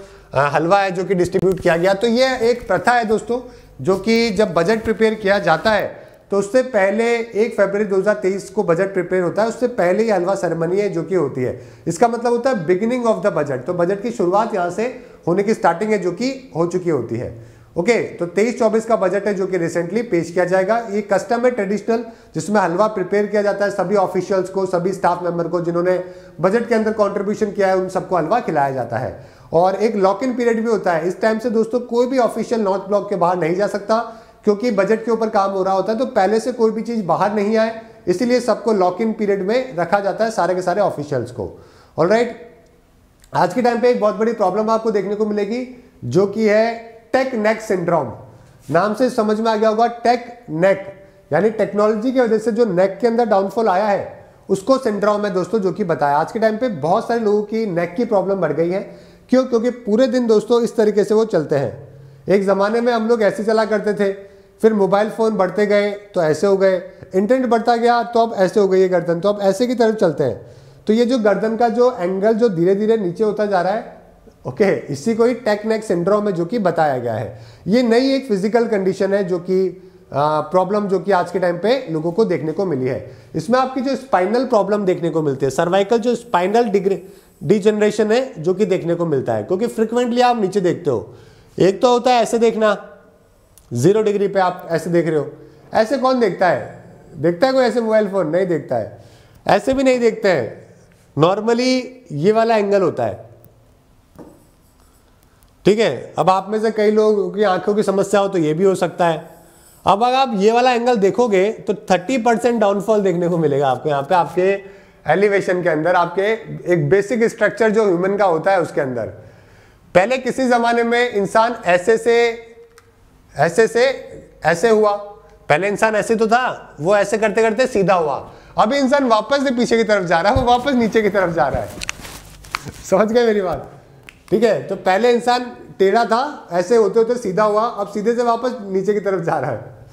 हलवा है जो कि डिस्ट्रीब्यूट किया गया तो ये एक प्रथा है दोस्तों जो कि जब बजट प्रिपेयर किया जाता है तो उससे पहले एक फरवरी 2023 को बजट प्रिपेयर होता है उससे पहले ही हलवा सेरेमनी है जो कि होती है इसका मतलब होता है बिगिनिंग ऑफ द बजट तो बजट की शुरुआत यहाँ से होने की स्टार्टिंग है जो कि हो चुकी होती है ओके तो तेईस चौबीस का बजट है जो कि रिसेंटली पेश किया जाएगा ये कस्टम है ट्रेडिशनल जिसमें हलवा प्रिपेयर किया जाता है सभी ऑफिशियल्स को सभी स्टाफ मेंबर को जिन्होंने बजट के अंदर कॉन्ट्रीब्यूशन किया है उन सबको हलवा खिलाया जाता है और एक लॉक इन पीरियड भी होता है इस टाइम से दोस्तों कोई भी ऑफिशियल नॉर्थ ब्लॉक के बाहर नहीं जा सकता क्योंकि बजट के ऊपर काम हो रहा होता है तो पहले से कोई भी चीज़ बाहर नहीं आए इसीलिए सबको लॉक इन पीरियड में रखा जाता है सारे के सारे ऑफिशियल्स को ऑल right, आज के टाइम पे एक बहुत बड़ी प्रॉब्लम आपको देखने को मिलेगी जो कि है टेक नेक सिंड्रोम नाम से समझ में आ गया होगा टेक नेक यानी टेक्नोलॉजी की वजह से जो नेक के अंदर डाउनफॉल आया है उसको सिंड्रोम है दोस्तों जो कि बताया आज के टाइम पे बहुत सारे लोगों की नेक की प्रॉब्लम बढ़ गई है क्यों क्योंकि पूरे दिन दोस्तों इस तरीके से वो चलते हैं एक ज़माने में हम लोग ऐसे चला करते थे फिर मोबाइल फ़ोन बढ़ते गए तो ऐसे हो गए इंटरनेट बढ़ता गया तो अब ऐसे हो गई है गर्दन तो अब ऐसे की तरफ चलते हैं तो ये जो गर्दन का जो एंगल जो धीरे धीरे नीचे होता जा रहा है ओके okay, इसी को ही टेकनेक सिंड्रोम है जो कि बताया गया है ये नई एक फिजिकल कंडीशन है जो कि प्रॉब्लम जो कि आज के टाइम पे लोगों को देखने को मिली है इसमें आपकी जो स्पाइनल प्रॉब्लम देखने को मिलती है सर्वाइकल जो स्पाइनल डिजनरेशन है जो कि देखने को मिलता है क्योंकि फ्रिक्वेंटली आप नीचे देखते हो एक तो होता है ऐसे देखना जीरो डिग्री पे आप ऐसे देख रहे हो ऐसे कौन देखता है देखता है कोई ऐसे मोबाइल फ़ोन नहीं देखता है ऐसे भी नहीं देखते हैं नॉर्मली ये वाला एंगल होता है ठीक है अब आप में से कई लोगों की आंखों की समस्या हो तो ये भी हो सकता है अब अगर आप ये वाला एंगल देखोगे तो 30 परसेंट डाउनफॉल देखने को मिलेगा आपको यहाँ पे आपके एलिवेशन के अंदर आपके एक बेसिक स्ट्रक्चर जो ह्यूमन का होता है उसके अंदर पहले किसी ज़माने में इंसान ऐसे से ऐसे से ऐसे हुआ पहले इंसान ऐसे तो था वो ऐसे करते करते सीधा हुआ अभी इंसान वापस से पीछे की तरफ जा रहा है वो वापस नीचे की तरफ जा रहा है समझ गए मेरी बात ठीक है तो पहले इंसान टेढ़ा था ऐसे होते होते सीधा हुआ अब सीधे से वापस नीचे की तरफ जा रहा है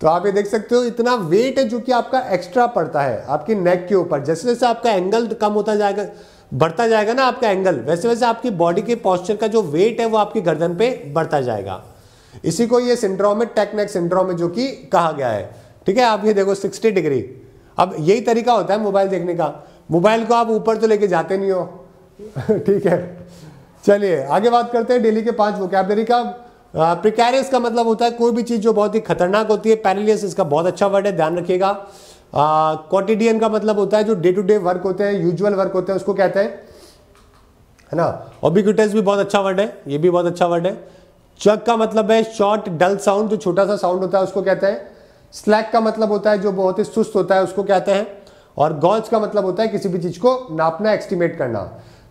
तो आप ये देख सकते हो इतना वेट है जो कि आपका एक्स्ट्रा पड़ता है आपकी नेक के ऊपर जैसे जैसे आपका एंगल कम होता जाएगा बढ़ता जाएगा ना आपका एंगल वैसे वैसे आपकी बॉडी के पॉस्चर का जो वेट है वो आपकी गर्दन पे बढ़ता जाएगा इसी को ये सिंड्रोम है टेकनेक सिंड्रोम है जो कि कहा गया है ठीक है आप ये देखो सिक्सटी डिग्री अब यही तरीका होता है मोबाइल देखने का मोबाइल को आप ऊपर तो लेके जाते नहीं हो ठीक है चलिए आगे बात करते हैं डेली के पांच वोकैबलरी का प्रिकैरियस का मतलब होता है कोई भी चीज़ जो बहुत ही खतरनाक होती है पैरलियस इसका बहुत अच्छा वर्ड है ध्यान रखिएगा क्वाटिडियन का मतलब होता है जो डे टू डे वर्क होते हैं यूजुअल वर्क होते हैं उसको कहते हैं है ना ओबिक्यूटस भी बहुत अच्छा वर्ड है ये भी बहुत अच्छा वर्ड है चक का मतलब है शॉर्ट डल साउंड जो छोटा सा साउंड होता है उसको कहते हैं स्लैक का मतलब होता है जो बहुत ही सुस्त होता है उसको कहते हैं और गॉज का मतलब होता है किसी भी चीज़ को नापना एस्टिमेट करना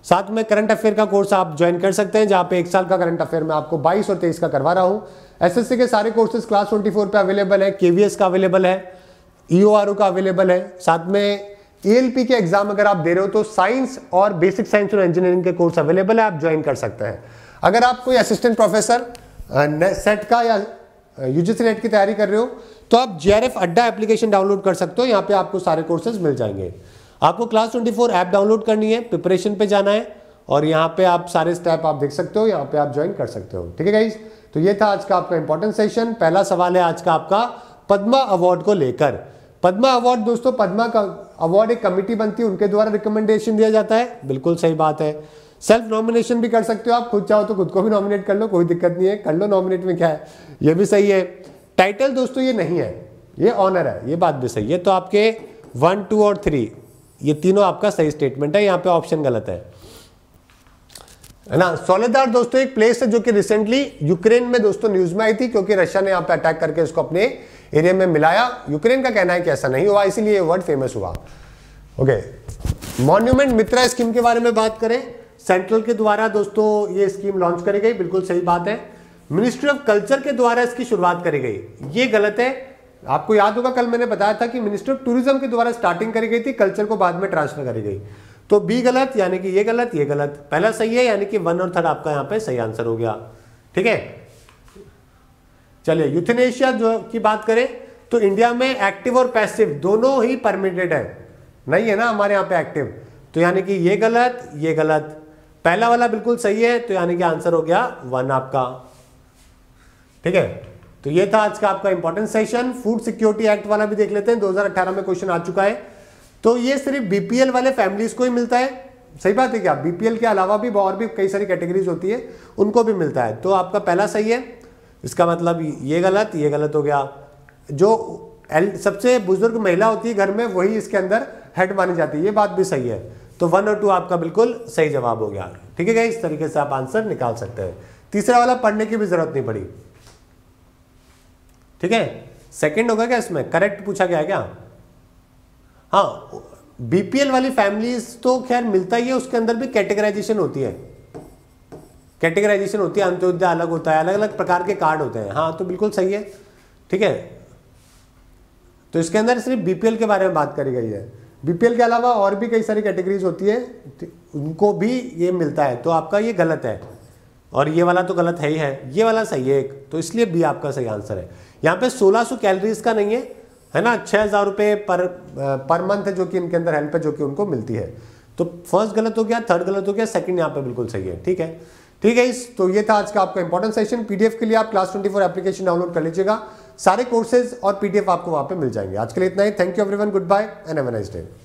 साथ में करंट अफेयर का कोर्स आप ज्वाइन कर सकते हैं जहां पे एक साल का करंट अफेयर में आपको 22 और 23 का करवा रहा हूं एसएससी के सारे कोर्सेज क्लास 24 पे अवेलेबल है केवीएस e का अवेलेबल है ईओआरओ का अवेलेबल है साथ में ईएलपी के एग्जाम अगर आप दे रहे हो तो साइंस और बेसिक साइंस और इंजीनियरिंग के कोर्स अवेलेबल है आप ज्वाइन कर सकते हैं अगर आप कोई असिस्टेंट प्रोफेसर सेट का या यूजीसी नेट की तैयारी कर रहे हो तो आप जे अड्डा एप्लीकेशन डाउनलोड कर सकते हो यहाँ पे आपको सारे कोर्सेज मिल जाएंगे आपको क्लास 24 ऐप डाउनलोड करनी है प्रिपरेशन पे जाना है और यहाँ पे आप सारे स्टेप आप देख सकते हो यहाँ पे आप ज्वाइन कर सकते हो ठीक है गाइज तो ये था आज का आपका इंपॉर्टेंट सेशन पहला सवाल है आज का आपका पद्मा अवार्ड को लेकर पद्मा अवार्ड दोस्तों पद्मा का अवार्ड एक कमिटी बनती है उनके द्वारा रिकमेंडेशन दिया जाता है बिल्कुल सही बात है सेल्फ नॉमिनेशन भी कर सकते हो आप खुद चाहो तो खुद को भी नॉमिनेट कर लो कोई दिक्कत नहीं है कर लो नॉमिनेट में क्या है ये भी सही है टाइटल दोस्तों ये नहीं है ये ऑनर है ये बात भी सही है तो आपके वन टू और थ्री ये तीनों आपका सही स्टेटमेंट है यहां पे ऑप्शन गलत है है ना सोलेदार दोस्तों एक प्लेस है जो कि रिसेंटली यूक्रेन में दोस्तों न्यूज में आई थी क्योंकि रशिया ने यहां पे अटैक करके उसको अपने एरिया में मिलाया यूक्रेन का कहना है कि ऐसा नहीं हुआ इसीलिए वर्ड फेमस हुआ ओके मॉन्यूमेंट मित्रा स्कीम के बारे में बात करें सेंट्रल के द्वारा दोस्तों ये स्कीम लॉन्च करी गई बिल्कुल सही बात है मिनिस्ट्री ऑफ कल्चर के द्वारा इसकी शुरुआत करी गई ये गलत है आपको याद होगा कल मैंने बताया था कि मिनिस्टर ऑफ टूरिज्म के द्वारा स्टार्टिंग करी गई थी कल्चर को बाद में ट्रांसफर करी गई तो बी गलत यानी कि ये गलत ये गलत पहला सही है यानी कि वन और थर्ड आपका यहाँ पे सही आंसर हो गया ठीक है चलिए यूथनेशिया जो की बात करें तो इंडिया में एक्टिव और पैसिव दोनों ही परमिटेड है नहीं है ना हमारे यहाँ पे एक्टिव तो यानी कि ये गलत ये गलत पहला वाला बिल्कुल सही है तो यानी कि आंसर हो गया वन आपका ठीक है तो ये था आज का आपका important session food security act वाला भी देख लेते हैं 2018 में क्वेश्चन आ चुका है तो ये सिर्फ बीपीएल वाले फैमिलीज को ही मिलता है सही बात है क्या बीपीएल के अलावा भी और भी कई सारी कैटेगरीज होती है उनको भी मिलता है तो आपका पहला सही है इसका मतलब ये गलत ये गलत हो गया जो एल, सबसे बुजुर्ग महिला होती है घर में वही इसके अंदर हेड मानी जाती है ये बात भी सही है तो वन और टू आपका बिल्कुल सही जवाब हो गया ठीक है इस तरीके से आप आंसर निकाल सकते हैं तीसरा वाला पढ़ने की भी जरूरत नहीं पड़ी ठीक है सेकंड होगा क्या इसमें करेक्ट पूछा गया क्या हाँ बीपीएल वाली फैमिलीज तो खैर मिलता ही है उसके अंदर भी कैटेगराइजेशन होती है कैटेगराइजेशन होती है अंत्योदय अलग होता है अलग अलग प्रकार के कार्ड होते हैं हाँ तो बिल्कुल सही है ठीक है तो इसके अंदर सिर्फ बीपीएल के बारे में बात करी गई है बीपीएल के अलावा और भी कई सारी कैटेगरीज होती है तो उनको भी ये मिलता है तो आपका ये गलत है और ये वाला तो गलत है ही है ये वाला सही है एक तो इसलिए बी आपका सही आंसर है यहाँ पे 1600 कैलोरीज का नहीं है है ना छः हज़ार रुपये पर पर मंथ है जो कि इनके अंदर हेल्प है जो कि उनको मिलती है तो फर्स्ट गलत हो गया थर्ड गलत हो गया सेकंड यहाँ पे बिल्कुल सही है ठीक है ठीक है इस तो ये था आज का आपका इंपॉर्टेंट सेशन पीडीएफ के लिए आप क्लास ट्वेंटी एप्लीकेशन डाउनलोड कर लीजिएगा सारे कोर्सेज और पीडीएफ आपको वहाँ पर मिल जाएंगे आज के लिए इतना ही thank you every good bye and have nice day